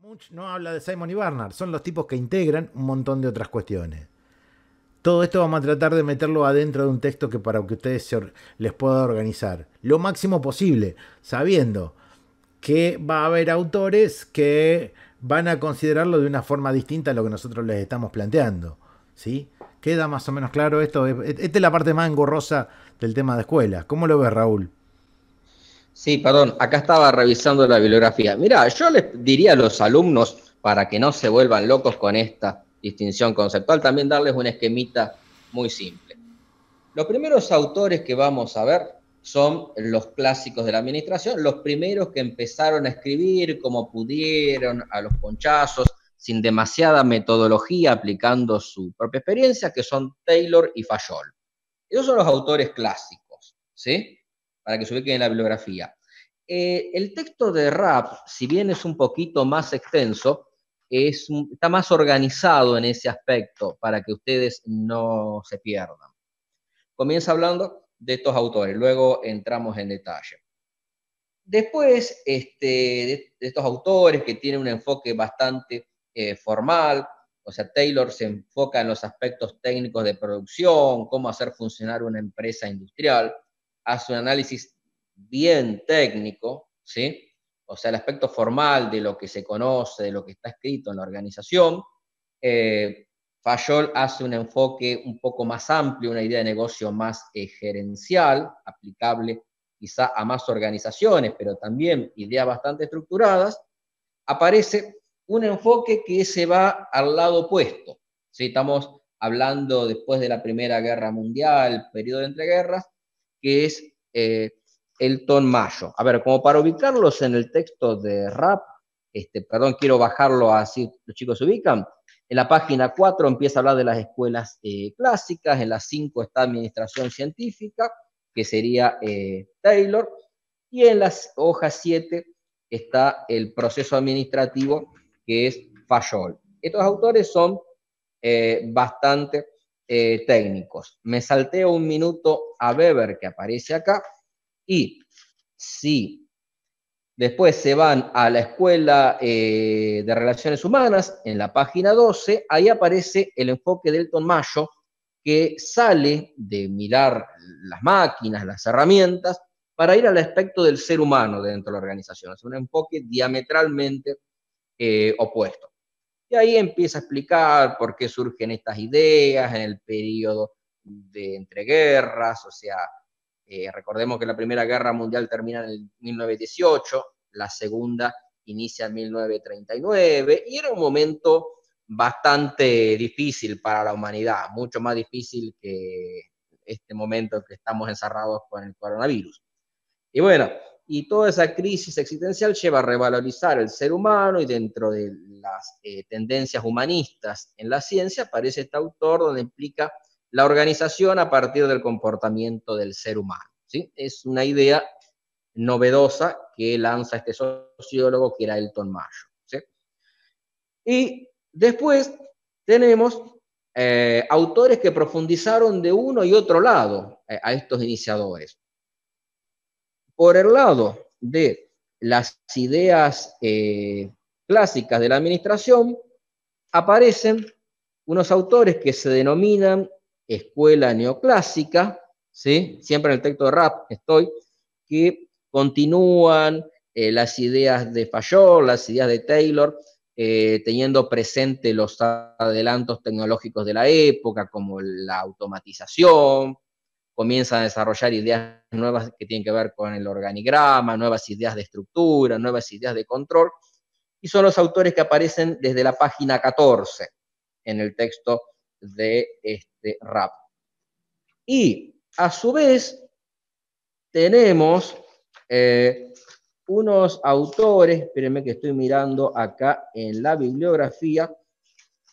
Much no habla de Simon y Barnard, son los tipos que integran un montón de otras cuestiones. Todo esto vamos a tratar de meterlo adentro de un texto que para que ustedes les pueda organizar lo máximo posible, sabiendo que va a haber autores que van a considerarlo de una forma distinta a lo que nosotros les estamos planteando. ¿Sí? Queda más o menos claro esto. Esta es la parte más engorrosa del tema de escuela. ¿Cómo lo ves, Raúl? Sí, perdón, acá estaba revisando la bibliografía. Mira, yo les diría a los alumnos, para que no se vuelvan locos con esta distinción conceptual, también darles un esquemita muy simple. Los primeros autores que vamos a ver son los clásicos de la administración, los primeros que empezaron a escribir como pudieron, a los ponchazos, sin demasiada metodología, aplicando su propia experiencia, que son Taylor y Fayol. Esos son los autores clásicos, ¿sí? Para que se ubiquen en la bibliografía. Eh, el texto de Rap, si bien es un poquito más extenso, es, está más organizado en ese aspecto para que ustedes no se pierdan. Comienza hablando de estos autores, luego entramos en detalle. Después, este, de, estos autores que tienen un enfoque bastante eh, formal, o sea, Taylor se enfoca en los aspectos técnicos de producción, cómo hacer funcionar una empresa industrial, hace un análisis bien técnico, ¿sí? O sea, el aspecto formal de lo que se conoce, de lo que está escrito en la organización. Eh, Fayol hace un enfoque un poco más amplio, una idea de negocio más eh, gerencial, aplicable quizá a más organizaciones, pero también ideas bastante estructuradas. Aparece un enfoque que se va al lado opuesto. Estamos hablando después de la Primera Guerra Mundial, periodo de entreguerras, que es eh, Elton Mayo. A ver, como para ubicarlos en el texto de rap, este, perdón, quiero bajarlo así, los chicos se ubican. En la página 4 empieza a hablar de las escuelas eh, clásicas, en la 5 está administración científica, que sería eh, Taylor, y en la hoja 7 está el proceso administrativo, que es Fayol. Estos autores son eh, bastante técnicos. Me salteo un minuto a Weber, que aparece acá, y si después se van a la Escuela eh, de Relaciones Humanas, en la página 12, ahí aparece el enfoque de Elton Mayo, que sale de mirar las máquinas, las herramientas, para ir al aspecto del ser humano dentro de la organización. Es un enfoque diametralmente eh, opuesto. Y ahí empieza a explicar por qué surgen estas ideas en el periodo de entreguerras, o sea, eh, recordemos que la Primera Guerra Mundial termina en el 1918, la Segunda inicia en 1939 y era un momento bastante difícil para la humanidad, mucho más difícil que este momento en que estamos encerrados con el coronavirus. Y bueno, y toda esa crisis existencial lleva a revalorizar el ser humano y dentro de las eh, tendencias humanistas en la ciencia aparece este autor donde implica la organización a partir del comportamiento del ser humano. ¿sí? Es una idea novedosa que lanza este sociólogo que era Elton Mayo. Y después tenemos eh, autores que profundizaron de uno y otro lado eh, a estos iniciadores. Por el lado de las ideas eh, clásicas de la administración, aparecen unos autores que se denominan escuela neoclásica, ¿sí? siempre en el texto de Rapp estoy, que continúan eh, las ideas de Fayol, las ideas de Taylor, eh, teniendo presente los adelantos tecnológicos de la época, como la automatización, comienzan a desarrollar ideas nuevas que tienen que ver con el organigrama, nuevas ideas de estructura, nuevas ideas de control, y son los autores que aparecen desde la página 14 en el texto de este rap. Y a su vez, tenemos eh, unos autores, espérenme que estoy mirando acá en la bibliografía,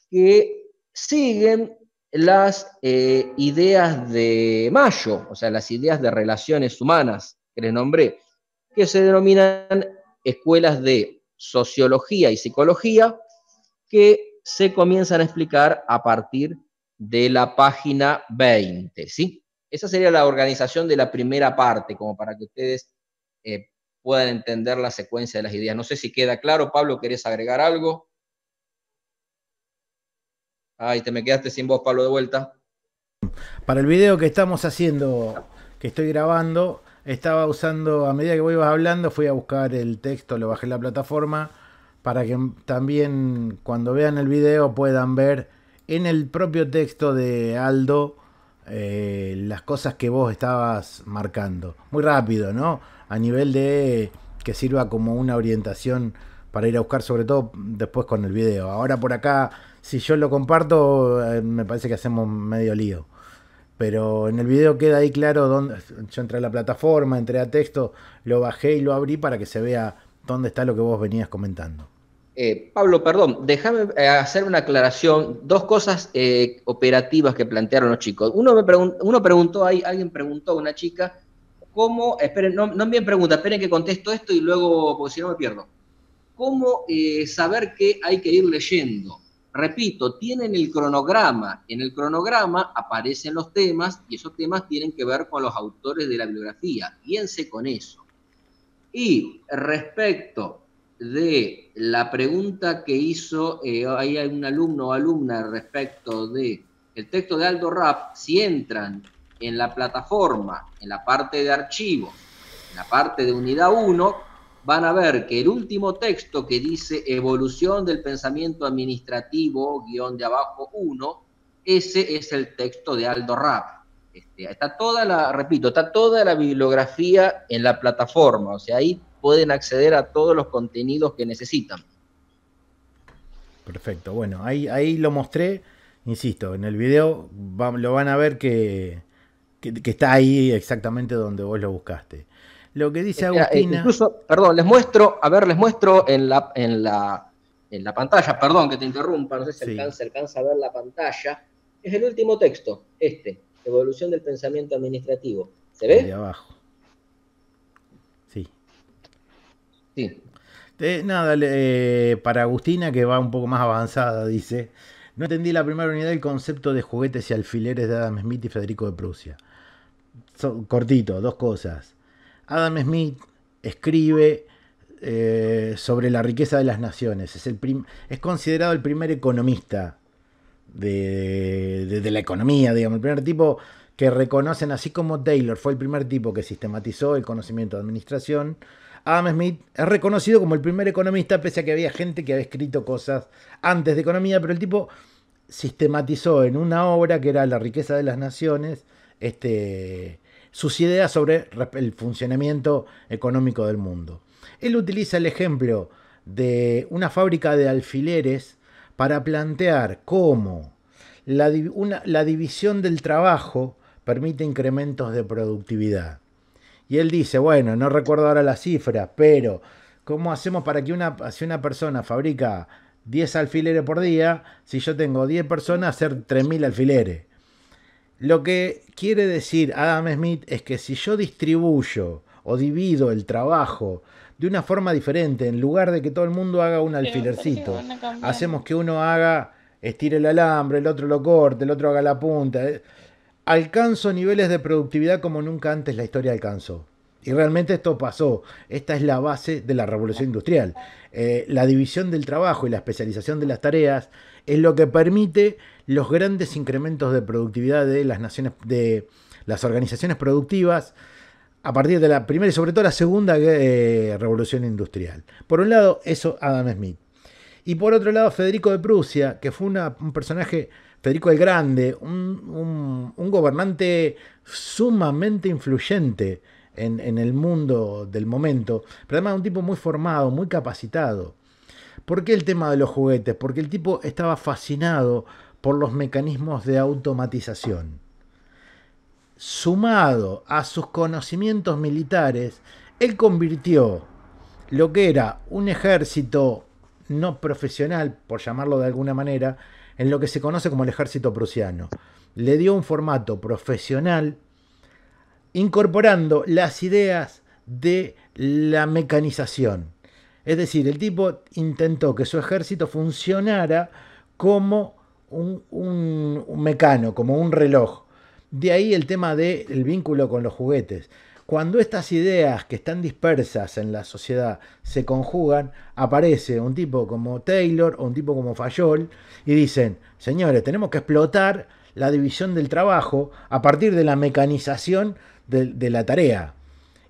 que siguen las eh, ideas de Mayo, o sea, las ideas de relaciones humanas que les nombré, que se denominan escuelas de sociología y psicología, que se comienzan a explicar a partir de de la página 20, ¿sí? Esa sería la organización de la primera parte, como para que ustedes eh, puedan entender la secuencia de las ideas. No sé si queda claro, Pablo, ¿querés agregar algo? Ay, te me quedaste sin voz, Pablo, de vuelta. Para el video que estamos haciendo, que estoy grabando, estaba usando, a medida que vos ibas hablando, fui a buscar el texto, lo bajé en la plataforma, para que también cuando vean el video puedan ver en el propio texto de Aldo eh, las cosas que vos estabas marcando. Muy rápido, ¿no? A nivel de que sirva como una orientación para ir a buscar, sobre todo después con el video. Ahora por acá, si yo lo comparto, eh, me parece que hacemos medio lío. Pero en el video queda ahí claro dónde. Yo entré a la plataforma, entré a texto, lo bajé y lo abrí para que se vea dónde está lo que vos venías comentando. Eh, Pablo, perdón, déjame eh, hacer una aclaración. Dos cosas eh, operativas que plantearon los chicos. Uno, me uno preguntó, ahí, alguien preguntó a una chica, ¿cómo? Esperen, no, no me pregunta, esperen que contesto esto y luego, porque si no me pierdo. ¿Cómo saber qué hay que ir leyendo? Repito, tienen el cronograma. En el cronograma aparecen los temas y esos temas tienen que ver con los autores de la bibliografía. Piense con eso. Y respecto de la pregunta que hizo, eh, ahí hay un alumno o alumna respecto de el texto de Aldo Rap, si entran en la plataforma, en la parte de archivo en la parte de unidad 1, van a ver que el último texto que dice evolución del pensamiento administrativo, guión de abajo 1, ese es el texto de Aldo Rap. Este, está toda la, repito, está toda la bibliografía en la plataforma, o sea, ahí pueden acceder a todos los contenidos que necesitan. Perfecto, bueno, ahí, ahí lo mostré, insisto, en el video lo van a ver que, está ahí exactamente donde vos lo buscaste. Lo que dice eh, Agustina... Incluso, perdón, les muestro, a ver, les muestro en la, en en la pantalla, perdón que te interrumpa, no sé si alcanza, alcanza a ver la pantalla, es el último texto, este, Evolución del Pensamiento Administrativo. ¿Se ve? Ahí abajo. nada, eh, para Agustina, que va un poco más avanzada, dice: No entendí la primera unidad del concepto de juguetes y alfileres de Adam Smith y Federico de Prusia. cortito, dos cosas. Adam Smith escribe eh, sobre la riqueza de las naciones. Es, el es considerado el primer economista de, de la economía, digamos, el primer tipo que reconocen, así como Taylor fue el primer tipo que sistematizó el conocimiento de administración Adam Smith es reconocido como el primer economista, pese a que había gente que había escrito cosas antes de economía, pero el tipo sistematizó en una obra que era La riqueza de las naciones, este, sus ideas sobre el funcionamiento económico del mundo. Él utiliza el ejemplo de una fábrica de alfileres para plantear cómo la división del trabajo permite incrementos de productividad. Y él dice, bueno, no recuerdo ahora la cifra, pero ¿cómo hacemos para que una, si una persona fabrica 10 alfileres por día, si yo tengo 10 personas, hacer 3.000 alfileres? Lo que quiere decir Adam Smith es que si yo distribuyo o divido el trabajo de una forma diferente, en lugar de que todo el mundo haga un alfilercito, hacemos que uno haga, estire el alambre, el otro lo corte, el otro haga la punta. Eh, alcanzó niveles de productividad como nunca antes la historia alcanzó. Y realmente esto pasó. Esta es la base de la revolución industrial. Eh, la división del trabajo y la especialización de las tareas es lo que permite los grandes incrementos de productividad de las naciones, de las organizaciones productivas a partir de la primera y sobre todo la segunda eh, revolución industrial. Por un lado, eso Adam Smith. Y por otro lado, Federico de Prusia, que fue un personaje Federico el Grande, un, gobernante sumamente influyente en, en, el mundo del momento, pero además un tipo muy formado, muy capacitado. ¿Por qué el tema de los juguetes? Porque el tipo estaba fascinado por los mecanismos de automatización. Sumado a sus conocimientos militares, él convirtió lo que era un ejército no profesional, por llamarlo de alguna manera, en lo que se conoce como el ejército prusiano. Le dio un formato profesional incorporando las ideas de la mecanización. Es decir, el tipo intentó que su ejército funcionara como un, mecano, como un reloj. De ahí el tema del vínculo con los juguetes. Cuando estas ideas que están dispersas en la sociedad se conjugan, aparece un tipo como Taylor o un tipo como Fayol y dicen, señores, tenemos que explotar la división del trabajo a partir de la mecanización de, la tarea.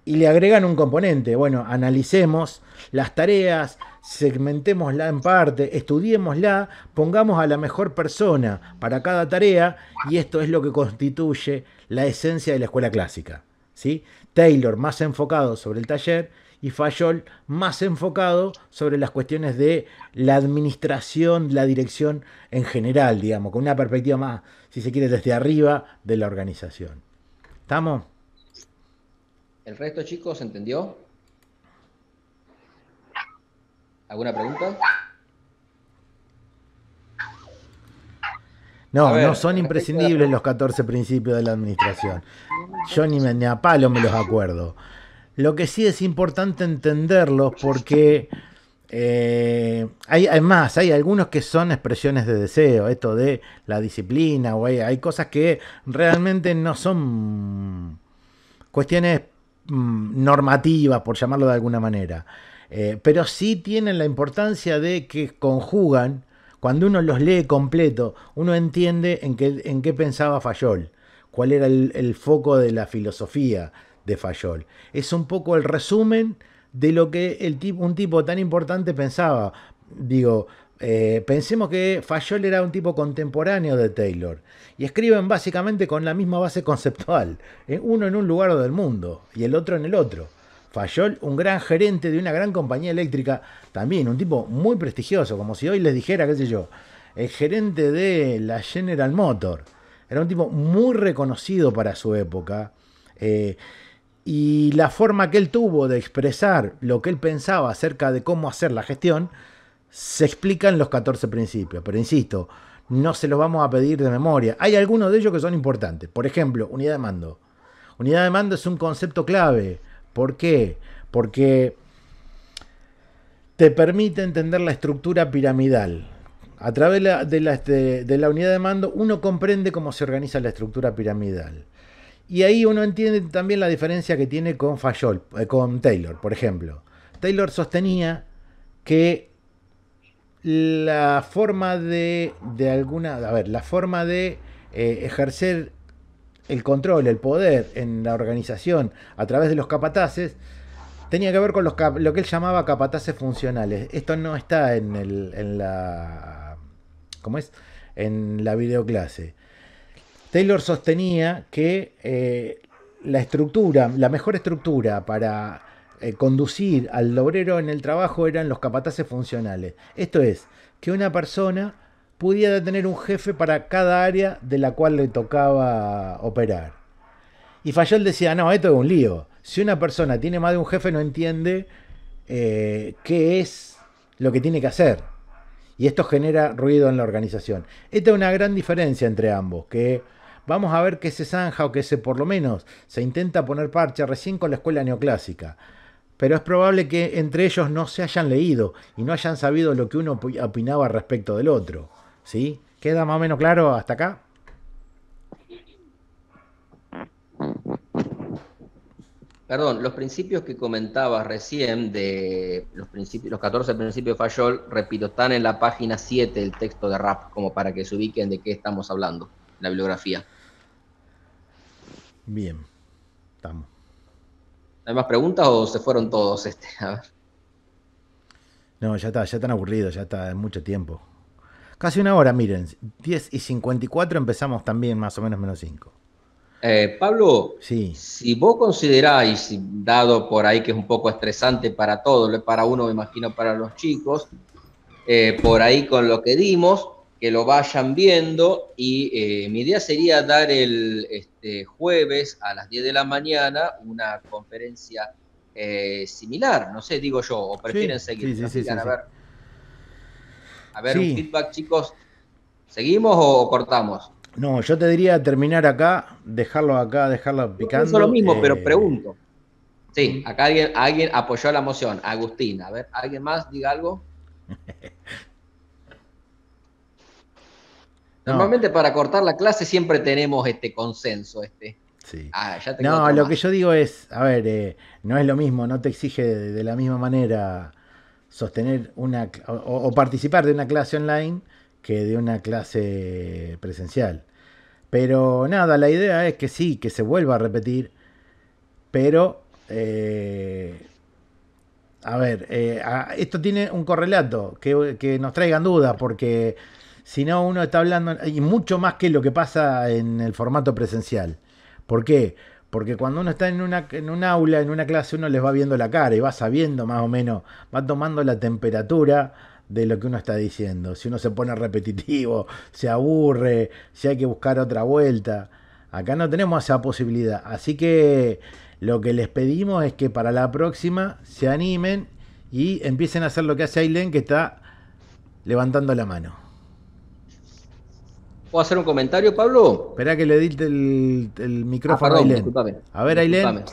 Y le agregan un componente, bueno, analicemos las tareas, segmentémosla en parte, estudiémosla, pongamos a la mejor persona para cada tarea y esto es lo que constituye la esencia de la escuela clásica. ¿sí? Taylor más enfocado sobre el taller y Fayol más enfocado sobre las cuestiones de la administración, la dirección en general, digamos, con una perspectiva más, si se quiere, desde arriba de la organización. ¿Estamos? ¿El resto, chicos, entendió? ¿Alguna pregunta? No, no son imprescindibles los 14 principios de la administración. Yo ni, me, a palo me los acuerdo. Lo que sí es importante entenderlos porque eh, hay, más, hay algunos que son expresiones de deseo, esto de la disciplina, o hay, cosas que realmente no son cuestiones mm, normativas, por llamarlo de alguna manera, eh, pero sí tienen la importancia de que conjugan cuando uno los lee completo, uno entiende en qué, en qué pensaba Fayol, cuál era el, foco de la filosofía de Fayol. Es un poco el resumen de lo que un tipo tan importante pensaba. Digo, eh, pensemos que Fayol era un tipo contemporáneo de Taylor y escriben básicamente con la misma base conceptual, eh, uno en un lugar del mundo y el otro en el otro. Fayol, un gran gerente de una gran compañía eléctrica, también un tipo muy prestigioso, como si hoy les dijera, qué sé yo, el gerente de la General Motor. Era un tipo muy reconocido para su época. Eh, y la forma que él tuvo de expresar lo que él pensaba acerca de cómo hacer la gestión, se explica en los 14 principios. Pero insisto, no se los vamos a pedir de memoria. Hay algunos de ellos que son importantes. Por ejemplo, unidad de mando. Unidad de mando es un concepto clave ¿Por qué? Porque te permite entender la estructura piramidal. A través este, de la, unidad de mando uno comprende cómo se organiza la estructura piramidal. Y ahí uno entiende también la diferencia que tiene con, Fayol, eh, con Taylor, por ejemplo. Taylor sostenía que la forma de, alguna, a ver, la forma de eh, ejercer el control, el poder en la organización a través de los capataces, tenía que ver con los lo que él llamaba capataces funcionales. Esto no está en, la. ¿Cómo es? En la videoclase. Taylor sostenía que eh, la estructura, la mejor estructura para eh, conducir al obrero en el trabajo eran los capataces funcionales. Esto es, que una persona pudiera tener un jefe para cada área de la cual le tocaba operar. Y Fayol decía, no, esto es un lío. Si una persona tiene más de un jefe no entiende eh, qué es lo que tiene que hacer. Y esto genera ruido en la organización. Esta es una gran diferencia entre ambos, que vamos a ver que se zanja o que se por lo menos se intenta poner parche recién con la escuela neoclásica. Pero es probable que entre ellos no se hayan leído y no hayan sabido lo que uno opinaba respecto del otro. ¿Sí? ¿Queda más o menos claro hasta acá? Perdón, los principios que comentabas recién de los principios, los 14 principios de Fayol, repito, están en la página 7 del texto de Rap, como para que se ubiquen de qué estamos hablando, la bibliografía. Bien, estamos. ¿Hay más preguntas o se fueron todos? Este? No, ya está, ya están aburrido, ya está, es mucho tiempo. Casi una hora, miren. 10 y 54 empezamos también más o menos menos 5. Eh, Pablo, si vos consideráis, dado por ahí que es un poco estresante para todos, para uno me imagino para los chicos, eh, por ahí con lo que dimos, que lo vayan viendo y eh, mi idea sería dar el este, jueves a las 10 de la mañana una conferencia similar, no sé, digo yo, o prefieren seguir, a ver a ver, un feedback, chicos. ¿Seguimos o cortamos? No, yo te diría terminar acá, dejarlo acá, dejarlo picando. No es lo mismo, pero eh, pregunto. Sí, acá alguien, alguien apoyó la moción. Agustín, a ver, ¿alguien más diga algo? Normalmente para cortar la clase siempre tenemos este consenso, este. Sí. Ah, ya no, lo que yo digo es, a ver, eh, no es lo mismo, no te exige de la misma manera sostener una o, participar de una clase online que de una clase presencial. Pero nada, la idea es que sí, que se vuelva a repetir, pero eh, a ver, eh, esto tiene un correlato, que, que nos traigan dudas, porque si no uno está hablando, y mucho más que lo que pasa en el formato presencial. ¿Por qué? Porque cuando uno está en una, en un aula, en una clase, uno les va viendo la cara y va sabiendo más o menos, va tomando la temperatura de lo que uno está diciendo. Si uno se pone repetitivo, se aburre, si hay que buscar otra vuelta. Acá no tenemos esa posibilidad. Así que lo que les pedimos es que para la próxima se animen y empiecen a hacer lo que hace Aileen, que está levantando la mano. ¿Puedo hacer un comentario, Pablo? Espera que le di el, ah, micrófono a Ailén. A ver, Ailén.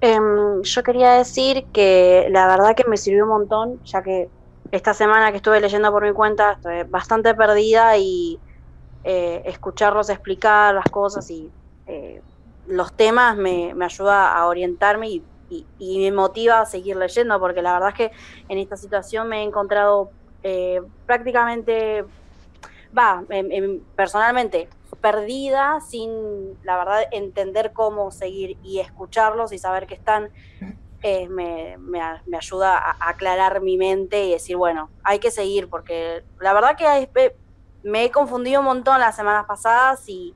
Em, yo quería decir que la verdad que me sirvió un montón, ya que esta semana que estuve leyendo por mi cuenta estoy bastante perdida y eh, escucharlos explicar las cosas y eh, los temas me, ayuda a orientarme y, y, me motiva a seguir leyendo, porque la verdad es que en esta situación me he encontrado eh, prácticamente va, em, em, personalmente, perdida, sin la verdad entender cómo seguir y escucharlos y saber que están, eh, me, me, ayuda a aclarar mi mente y decir, bueno, hay que seguir, porque la verdad que eh, me he confundido un montón las semanas pasadas y,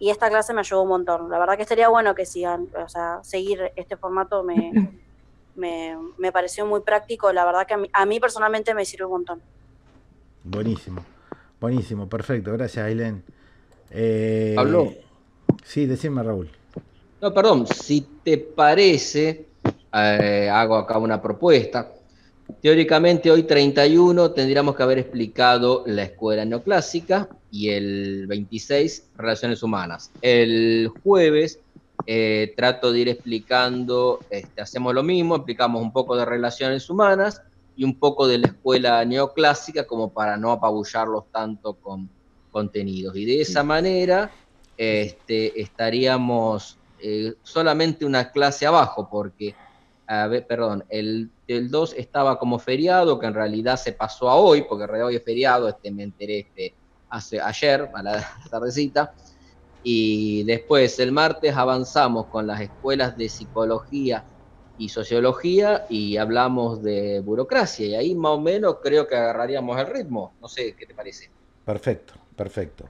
esta clase me ayudó un montón. La verdad que estaría bueno que sigan, o sea, seguir este formato me, pareció muy práctico, la verdad que a mí, a mí personalmente me sirve un montón. Buenísimo. Buenísimo, perfecto. Gracias, Ailén. Eh, Sí, decime, Raúl. No, perdón, si te parece, eh, hago acá una propuesta. Teóricamente hoy 31 tendríamos que haber explicado la escuela neoclásica y el 26 relaciones humanas. El jueves eh, trato de ir explicando, este, hacemos lo mismo, explicamos un poco de relaciones humanas y un poco de la escuela neoclásica como para no apabullarlos tanto con contenidos. Y de esa manera este, estaríamos eh, solamente una clase abajo, porque, perdón, el, 2 estaba como feriado, que en realidad se pasó a hoy, porque en realidad hoy es feriado, este, me enteré este, hace, ayer, a la tardecita. Y después, el martes, avanzamos con las escuelas de psicología y sociología y hablamos de burocracia. Y ahí más o menos creo que agarraríamos el ritmo. No sé qué te parece. Perfecto, perfecto.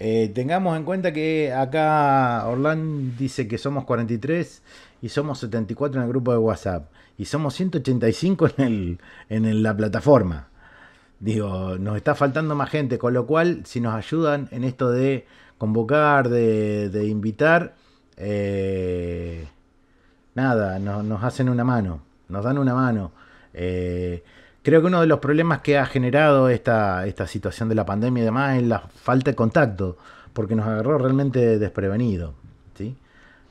Eh, tengamos en cuenta que acá Orlán dice que somos 43 y somos 74 en el grupo de WhatsApp y somos 185 en, el, en la plataforma. Digo, nos está faltando más gente, con lo cual si nos ayudan en esto de convocar, de, de invitar, eh, nada, nos hacen una mano, nos dan una mano. Eh, creo que uno de los problemas que ha generado esta, esta situación de la pandemia y demás es la falta de contacto, porque nos agarró realmente desprevenido. ¿sí?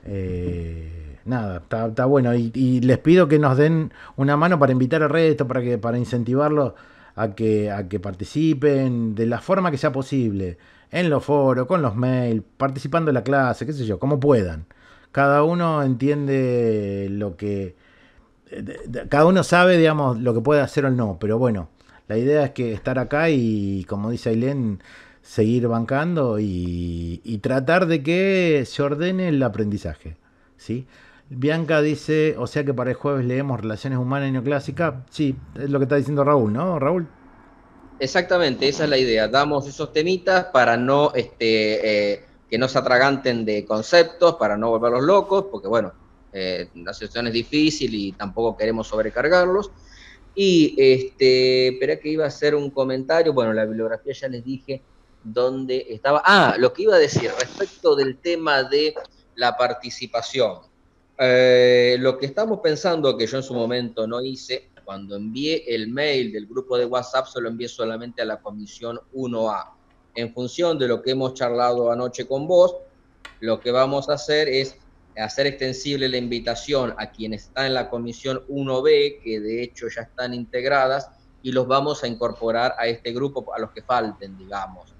Eh, nada, está, bueno. Y, y, les pido que nos den una mano para invitar al resto, para, que, para incentivarlos a que, a que participen de la forma que sea posible, en los foros, con los mails, participando en la clase, qué sé yo, como puedan. Cada uno entiende lo que... Eh, cada uno sabe, digamos, lo que puede hacer o no, pero bueno, la idea es que estar acá y, como dice Ailén, seguir bancando y, tratar de que se ordene el aprendizaje, ¿sí? Bianca dice, o sea que para el jueves leemos Relaciones Humanas y Neoclásicas, Sí, es lo que está diciendo Raúl, ¿no, Raúl? Exactamente, esa es la idea. Damos esos temitas para no este, eh, que no se atraganten de conceptos para no volverlos locos, porque bueno, eh, la sesión es difícil y tampoco queremos sobrecargarlos. Y este, espera que iba a hacer un comentario, bueno, la bibliografía ya les dije dónde estaba. Ah, lo que iba a decir respecto del tema de la participación. Eh, lo que estamos pensando, que yo en su momento no hice, cuando envié el mail del grupo de WhatsApp, se lo envié solamente a la comisión 1A en función de lo que hemos charlado anoche con vos, lo que vamos a hacer es hacer extensible la invitación a quienes están en la comisión 1B, que de hecho ya están integradas, y los vamos a incorporar a este grupo, a los que falten, digamos.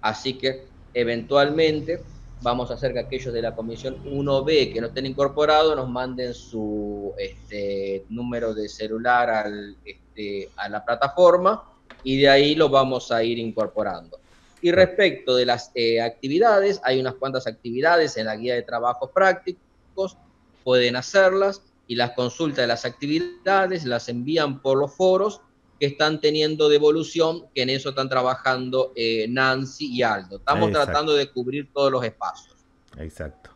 Así que eventualmente vamos a hacer que aquellos de la comisión 1B que no estén incorporados nos manden su este, número de celular este, a la plataforma y de ahí los vamos a ir incorporando. Y respecto de las eh, actividades, hay unas cuantas actividades en la guía de trabajos prácticos, pueden hacerlas y las consultas de las actividades las envían por los foros que están teniendo devolución, que en eso están trabajando eh, Nancy y Aldo. Estamos tratando de cubrir todos los espacios. Exacto.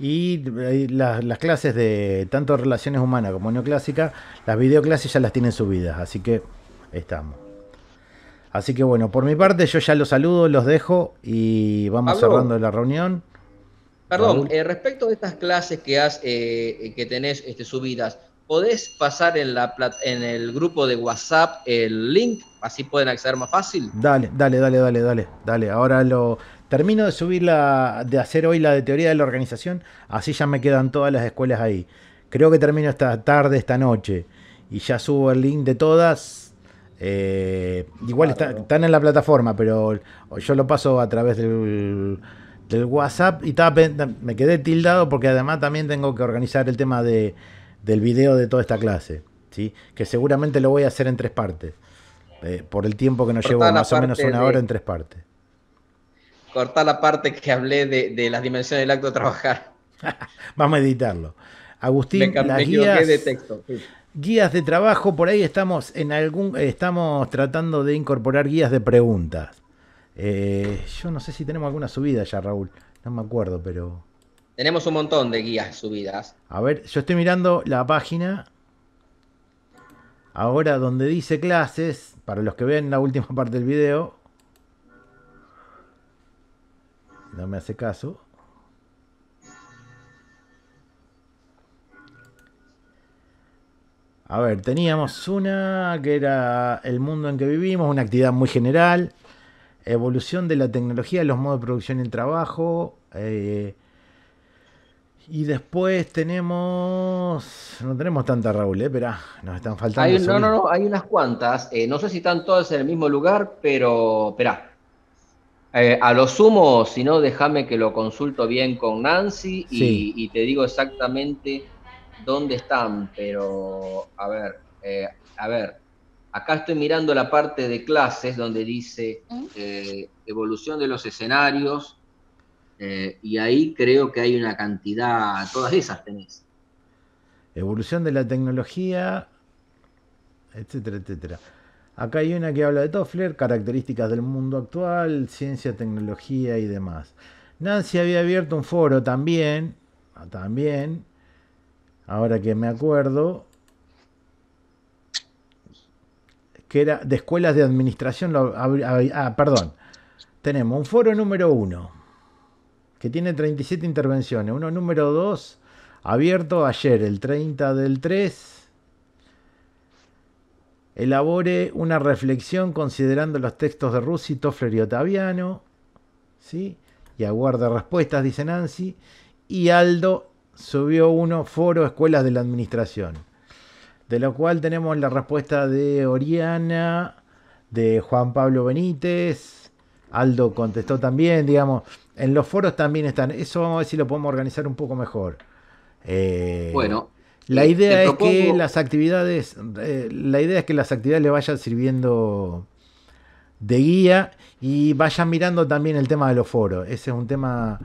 Y eh, las clases de tanto relaciones humanas como neoclásica, las videoclases ya las tienen subidas, así que estamos. Así que bueno, por mi parte yo ya los saludo, los dejo y vamos cerrando la reunión. Perdón, eh, respecto de estas clases que, has, eh, eh, que tenés este, subidas, ¿podés pasar en, la, en el grupo de WhatsApp el link? Así pueden acceder más fácil. Dale, dale, dale, dale, dale, dale. Ahora lo termino de subir la, de hacer hoy la de teoría de la organización, así ya me quedan todas las escuelas ahí. Creo que termino esta tarde, esta noche, y ya subo el link de todas eh, igual están en la plataforma, pero yo lo paso a través del, WhatsApp y me quedé tildado porque además también tengo que organizar el tema del video de toda esta clase, ¿sí? que seguramente lo voy a hacer en tres partes, eh, por el tiempo que nos llevó más o menos una hora en tres partes. Cortar la parte que hablé de, las dimensiones del acto de trabajar. Vamos a editarlo. Agustín, me, las de texto guías de trabajo, por ahí estamos en algún, estamos tratando de incorporar guías de preguntas. Eh, yo no sé si tenemos alguna subida ya, Raúl. No me acuerdo, pero. Tenemos un montón de guías subidas. A ver, yo estoy mirando la página. Ahora donde dice clases, para los que ven la última parte del video. No me hace caso. A ver, teníamos una que era el mundo en que vivimos, una actividad muy general, evolución de la tecnología, los modos de producción y el trabajo. Eh, y después tenemos. No tenemos tanta, Raúl, eh, espera, nos están faltando. no, no, no, hay unas cuantas. Eh, no sé si están todas en el mismo lugar, pero. Espera. a lo sumo, si no, déjame que lo consulto bien con Nancy y te digo exactamente dónde están, pero a ver, eh, a ver, acá estoy mirando la parte de clases donde dice ¿Mm? eh, evolución de los escenarios eh, y ahí creo que hay una cantidad, todas esas tenés. Evolución de la tecnología, etcétera, etcétera. Acá hay una que habla de Toffler, características del mundo actual, ciencia, tecnología y demás. Nancy había abierto un foro también, ah, también ahora que me acuerdo, que era de escuelas de administración. Ah, perdón. Tenemos un foro número uno, que tiene 37 intervenciones. Uno número 2, abierto ayer, el 30 del 3. Elabore una reflexión considerando los textos de Rusi, Toffler y Otaviano. ¿sí? Y aguarda respuestas, dice Nancy. Y Aldo subió uno foro escuelas de la administración, de lo cual tenemos la respuesta de Oriana, de Juan Pablo Benítez, Aldo contestó también, digamos, en los foros también están, eso vamos a ver si lo podemos organizar un poco mejor. Eh, bueno. La eh, idea es que las actividades, eh, la idea es que las actividades le vayan sirviendo de guía y vayan mirando también el tema de los foros. Ese es un tema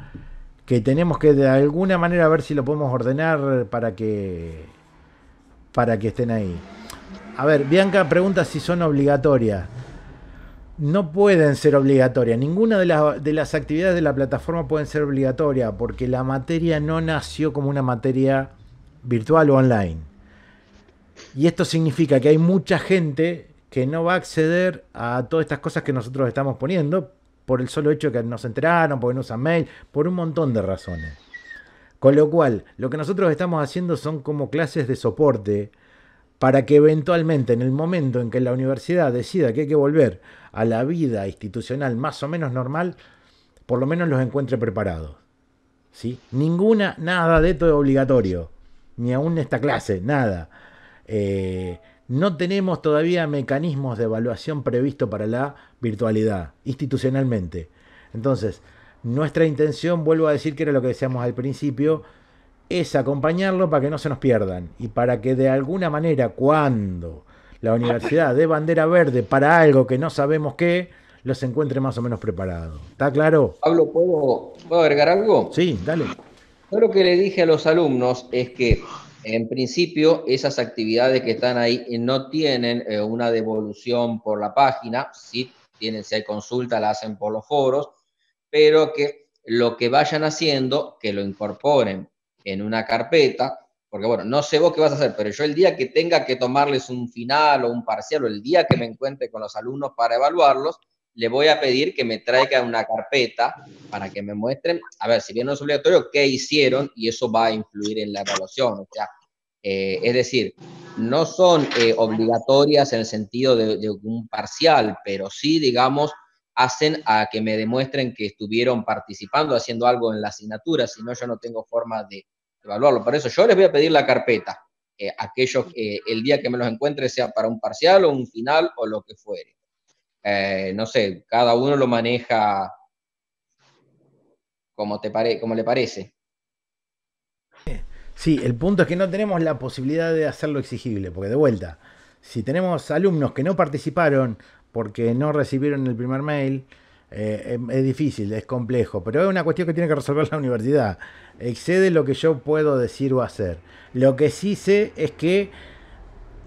que tenemos que de alguna manera ver si lo podemos ordenar para que para que estén ahí. A ver, Bianca pregunta si son obligatorias. No pueden ser obligatorias. Ninguna de las, de las actividades de la plataforma pueden ser obligatorias porque la materia no nació como una materia virtual o online. Y esto significa que hay mucha gente que no va a acceder a todas estas cosas que nosotros estamos poniendo por el solo hecho de que nos enteraron, porque no usan mail, por un montón de razones. Con lo cual, lo que nosotros estamos haciendo son como clases de soporte para que eventualmente en el momento en que la universidad decida que hay que volver a la vida institucional más o menos normal, por lo menos los encuentre preparados. ¿Sí? Ninguna, nada de esto es obligatorio, ni aún esta clase, nada. Eh, no tenemos todavía mecanismos de evaluación previsto para la virtualidad institucionalmente. Entonces, nuestra intención, vuelvo a decir que era lo que decíamos al principio, es acompañarlo para que no se nos pierdan y para que de alguna manera cuando la universidad de bandera verde para algo que no sabemos qué, los encuentre más o menos preparados. ¿Está claro? Pablo, ¿puedo, ¿puedo agregar algo? Sí, dale. lo que le dije a los alumnos es que en principio, esas actividades que están ahí no tienen eh, una devolución por la página, sí tienen, si hay consulta la hacen por los foros, pero que lo que vayan haciendo, que lo incorporen en una carpeta, porque bueno, no sé vos qué vas a hacer, pero yo el día que tenga que tomarles un final o un parcial, o el día que me encuentre con los alumnos para evaluarlos, le voy a pedir que me traiga una carpeta para que me muestren, a ver, si bien no es obligatorio, qué hicieron y eso va a influir en la evaluación. O sea, eh, es decir, no son eh, obligatorias en el sentido de, un parcial, pero sí, digamos, hacen a que me demuestren que estuvieron participando, haciendo algo en la asignatura, si no, yo no tengo forma de evaluarlo. Por eso yo les voy a pedir la carpeta, eh, aquellos el día que me los encuentre sea para un parcial o un final o lo que fuere. Eh, no sé, cada uno lo maneja como, te pare, como le parece. Sí, el punto es que no tenemos la posibilidad de hacerlo exigible, porque de vuelta, si tenemos alumnos que no participaron porque no recibieron el primer mail, es, eh, em, es, difícil, es complejo, pero es una cuestión que tiene que resolver la universidad. Excede lo que yo puedo decir o hacer. Lo que sí sé es que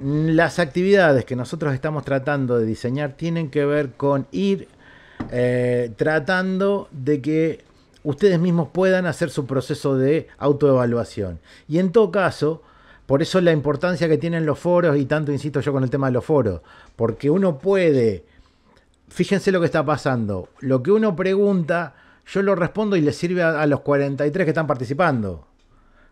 las actividades que nosotros estamos tratando de diseñar tienen que ver con ir eh, tratando de que ustedes mismos puedan hacer su proceso de autoevaluación. Y en todo caso, por eso la importancia que tienen los foros, y tanto insisto yo con el tema de los foros, porque uno puede, fíjense lo que está pasando, lo que uno pregunta, yo lo respondo y le sirve a, a los 43 que están participando.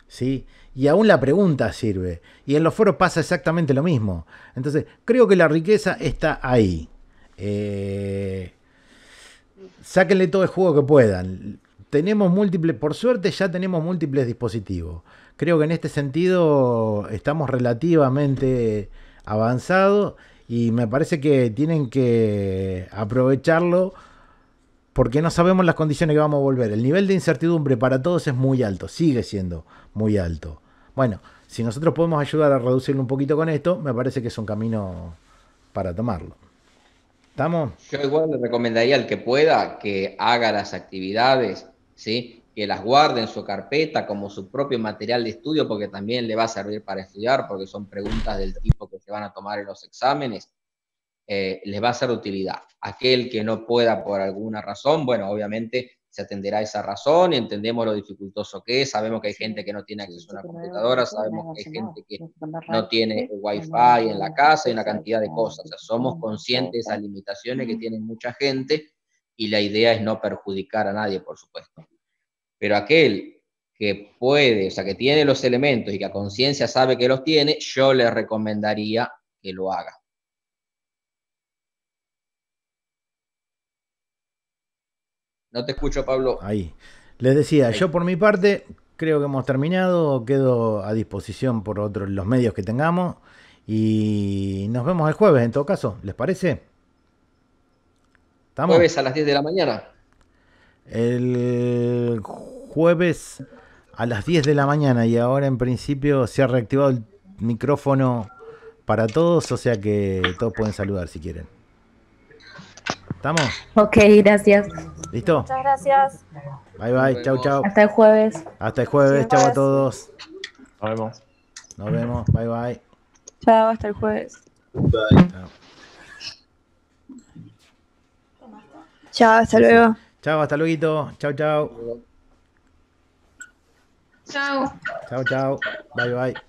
¿Sí? y aún la pregunta sirve. Y en los foros pasa exactamente lo mismo. Entonces, creo que la riqueza está ahí. Eh, sáquenle todo el juego que puedan. Tenemos múltiples, por suerte ya tenemos múltiples dispositivos. Creo que en este sentido estamos relativamente avanzados y me parece que tienen que aprovecharlo porque no sabemos las condiciones que vamos a volver. El nivel de incertidumbre para todos es muy alto, sigue siendo muy alto. Bueno, si nosotros podemos ayudar a reducirlo un poquito con esto, me parece que es un camino para tomarlo. ¿Estamos? Yo igual le recomendaría al que pueda que haga las actividades, ¿sí? que las guarde en su carpeta como su propio material de estudio, porque también le va a servir para estudiar, porque son preguntas del tipo que se van a tomar en los exámenes, eh, les va a ser de utilidad. Aquel que no pueda por alguna razón, bueno, obviamente se atenderá a esa razón, y entendemos lo dificultoso que es, sabemos que hay gente que no tiene acceso a una computadora, sabemos que hay gente que no tiene wifi en la casa y una cantidad de cosas, o sea, somos conscientes de esas limitaciones que tiene mucha gente y la idea es no perjudicar a nadie, por supuesto. Pero aquel que puede, o sea, que tiene los elementos y que a conciencia sabe que los tiene, yo le recomendaría que lo haga. No te escucho, Pablo. Ahí. Les decía, yo por mi parte creo que hemos terminado. Quedo a disposición por otros los medios que tengamos. Y nos vemos el jueves, en todo caso. ¿Les parece? ¿Estamos? Jueves a las 10 de la mañana. El jueves a las 10 de la mañana y ahora en principio se ha reactivado el micrófono para todos, o sea que todos pueden saludar si quieren. ¿Estamos? Ok, gracias. ¿Listo? Muchas gracias. Bye bye, chau chau. Hasta el jueves. Hasta el jueves, chau a todos. Nos vemos. Nos vemos, bye bye. Chao, hasta el jueves. Bye. Chao, chao hasta luego. Chao, hasta luego. Chao, chao. Chao. Chao, chao. Bye bye.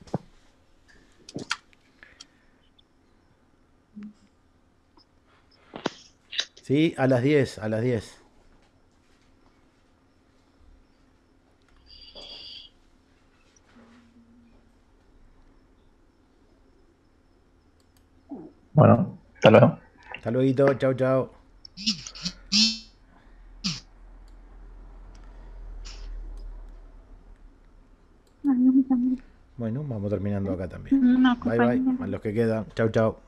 Sí, a las 10, a las 10. Bueno, hasta luego. Hasta luego, chao, chao. Bueno, vamos terminando acá también. bye, bye. A los que quedan. Chao, chao.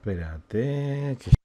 Espérate, que